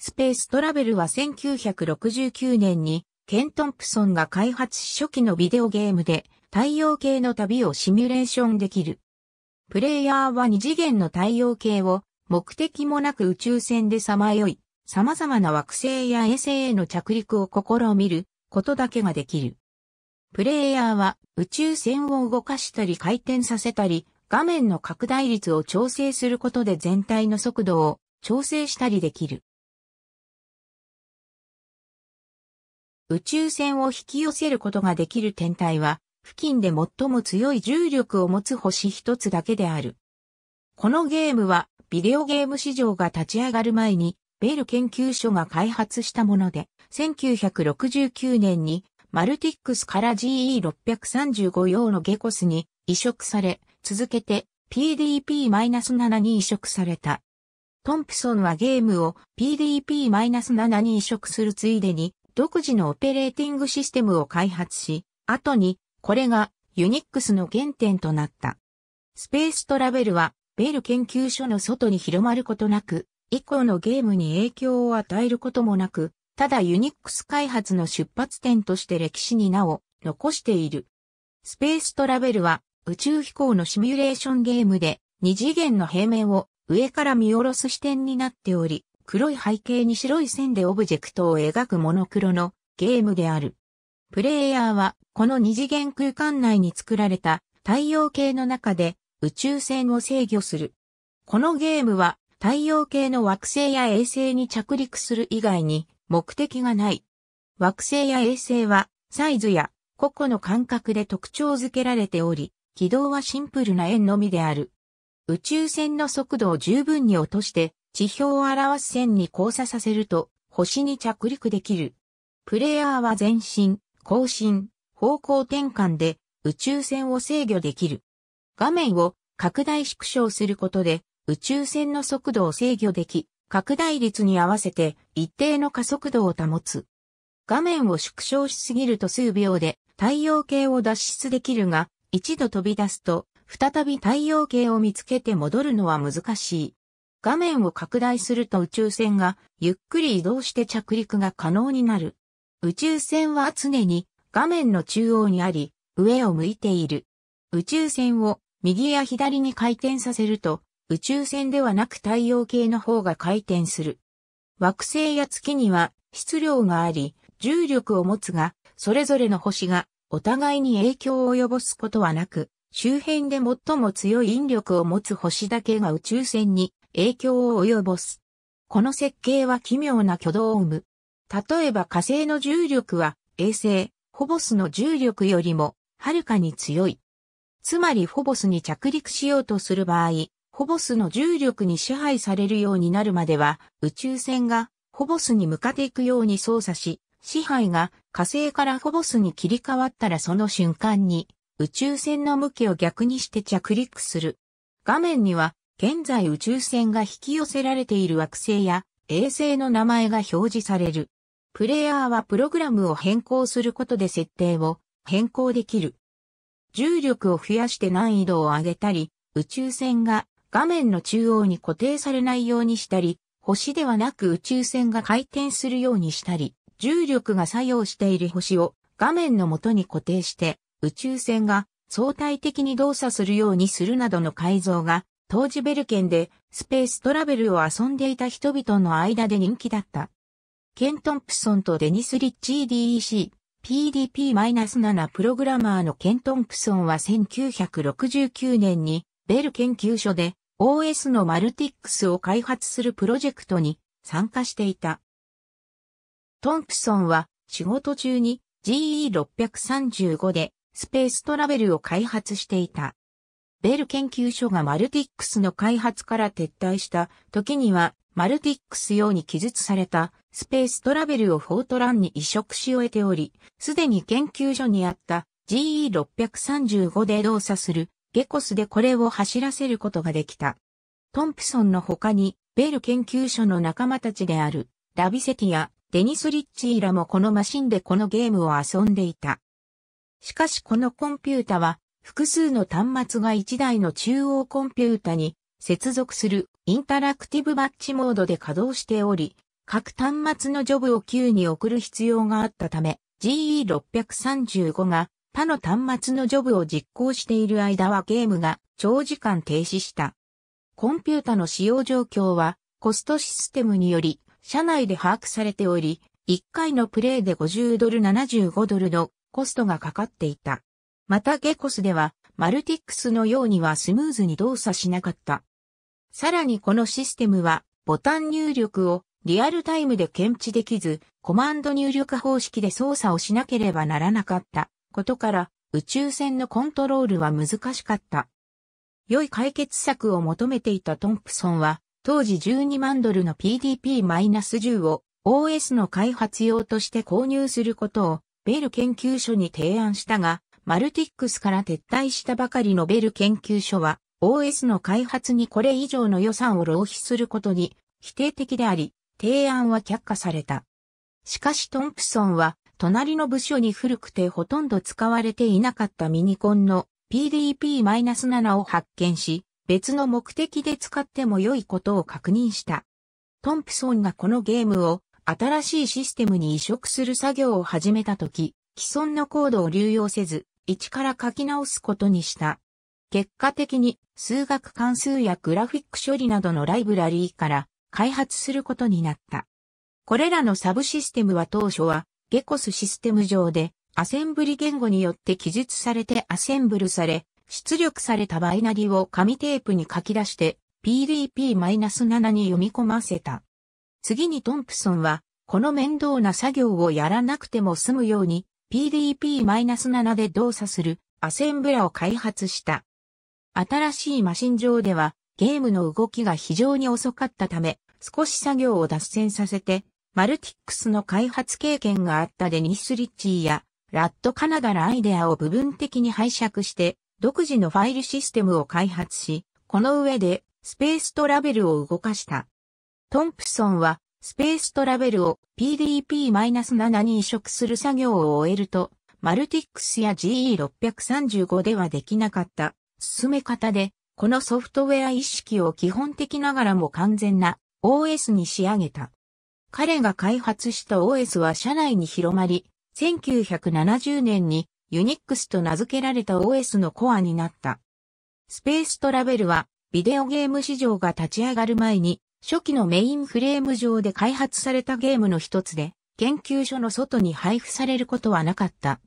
スペーストラベルは1969年にケン・トンプソンが開発初期のビデオゲームで太陽系の旅をシミュレーションできる。プレイヤーは二次元の太陽系を目的もなく宇宙船でさまよい、様々な惑星や衛星への着陸を試みることだけができる。プレイヤーは宇宙船を動かしたり回転させたり、画面の拡大率を調整することで全体の速度を調整したりできる。宇宙船を引き寄せることができる天体は、付近で最も強い重力を持つ星一つだけである。このゲームは、ビデオゲーム市場が立ち上がる前に、ベル研究所が開発したもので、1969年に、マルティックスから GE635 用のゲコスに移植され、続けて PDP-7 に移植された。トンプソンはゲームを PDP-7 に移植するついでに独自のオペレーティングシステムを開発し、後にこれがユニックスの原点となった。スペーストラベルはベル研究所の外に広まることなく、以降のゲームに影響を与えることもなく、ただユニックス開発の出発点として歴史に名を残している。スペーストラベルは宇宙飛行のシミュレーションゲームで二次元の平面を上から見下ろす視点になっており、黒い背景に白い線でオブジェクトを描くモノクロのゲームである。プレイヤーはこの二次元空間内に作られた太陽系の中で宇宙船を制御する。このゲームは太陽系の惑星や衛星に着陸する以外に目的がない。惑星や衛星はサイズや個々の感覚で特徴づけられており、軌道はシンプルな円のみである。宇宙船の速度を十分に落として地表を表す線に交差させると、星に着陸できる。プレイヤーは前進、後進、方向転換で宇宙船を制御できる。画面を拡大縮小することで宇宙船の速度を制御でき、拡大率に合わせて一定の加速度を保つ。画面を縮小しすぎると数秒で太陽系を脱出できるが、一度飛び出すと再び太陽系を見つけて戻るのは難しい。画面を拡大すると宇宙船がゆっくり移動して着陸が可能になる。宇宙船は常に画面の中央にあり、上を向いている。宇宙船を右や左に回転させると、宇宙船ではなく太陽系の方が回転する。惑星や月には質量があり、重力を持つが、それぞれの星がお互いに影響を及ぼすことはなく、周辺で最も強い引力を持つ星だけが宇宙船に影響を及ぼす。この設計は奇妙な挙動を生む。例えば火星の重力は衛星、フォボスの重力よりもはるかに強い。つまりフォボスに着陸しようとする場合、フォボスの重力に支配されるようになるまでは宇宙船がフォボスに向かっていくように操作し、支配が火星からフォボスに切り替わったらその瞬間に宇宙船の向きを逆にして着陸する。画面には現在宇宙船が引き寄せられている惑星や衛星の名前が表示される。プレイヤーはプログラムを変更することで設定を変更できる。重力を増やして難易度を上げたり、宇宙船が画面の中央に固定されないようにしたり、星ではなく宇宙船が回転するようにしたり、重力が作用している星を画面の元に固定して、宇宙船が相対的に動作するようにするなどの改造が当時ベルケンでスペーストラベルを遊んでいた人々の間で人気だった。ケン・トンプソンとデニス・リッチー DEC、PDP-7 プログラマーのケン・トンプソンは1969年にベル研究所で OS のマルティックスを開発するプロジェクトに参加していた。トンプソンは仕事中に GE635 でスペーストラベルを開発していた。ベル研究所がマルティックスの開発から撤退した時には、マルティックス用に記述されたスペーストラベルをフォートランに移植し終えており、すでに研究所にあった GE635 で動作するゲコスでこれを走らせることができた。トンプソンの他に、ベル研究所の仲間たちである、ラビセティやデニス・リッチーらもこのマシンでこのゲームを遊んでいた。しかしこのコンピュータは複数の端末が1台の中央コンピュータに接続するインタラクティブバッチモードで稼働しており、各端末のジョブを Q に送る必要があったため、GE635 が他の端末のジョブを実行している間はゲームが長時間停止した。コンピュータの使用状況はコストシステムにより社内で把握されており、1回のプレイで50ドル75ドルのコストがかかっていた。またゲコスでは、マルティックスのようにはスムーズに動作しなかった。さらにこのシステムは、ボタン入力をリアルタイムで検知できず、コマンド入力方式で操作をしなければならなかったことから、宇宙船のコントロールは難しかった。良い解決策を求めていたトンプソンは、当時12万ドルの PDP-10 を OS の開発用として購入することをベル研究所に提案したが、マルティックスから撤退したばかりのベル研究所は、OS の開発にこれ以上の予算を浪費することに否定的であり、提案は却下された。しかしトンプソンは、隣の部署に古くてほとんど使われていなかったミニコンの PDP-7 を発見し、別の目的で使っても良いことを確認した。トンプソンがこのゲームを新しいシステムに移植する作業を始めた時、既存のコードを流用せず、一から書き直すことにした。結果的に数学関数やグラフィック処理などのライブラリーから開発することになった。これらのサブシステムは当初はゲコスシステム上でアセンブリ言語によって記述されてアセンブルされ、出力されたバイナリを紙テープに書き出して PDP-7 に読み込ませた。次にトンプソンはこの面倒な作業をやらなくても済むように PDP-7 で動作するアセンブラを開発した。新しいマシン上ではゲームの動きが非常に遅かったため、少し作業を脱線させて、マルティックスの開発経験があったデニス・リッチーや、ラッドカナダのアイデアを部分的に拝借して、独自のファイルシステムを開発し、この上でスペーストラベルを動かした。トンプソンはスペーストラベルを PDP-7 に移植する作業を終えると、マルティックスや GE635 ではできなかった進め方で、このソフトウェア意識を基本的ながらも完全な OS に仕上げた。彼が開発した OS は社内に広まり、1970年にユニックスと名付けられた OS のコアになった。スペーストラベルはビデオゲーム市場が立ち上がる前に初期のメインフレーム上で開発されたゲームの一つで、研究所の外に配布されることはなかった。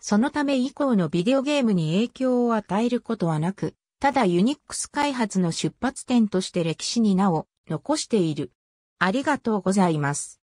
そのため以降のビデオゲームに影響を与えることはなく、ただユニックス開発の出発点として歴史に名を残している。ありがとうございます。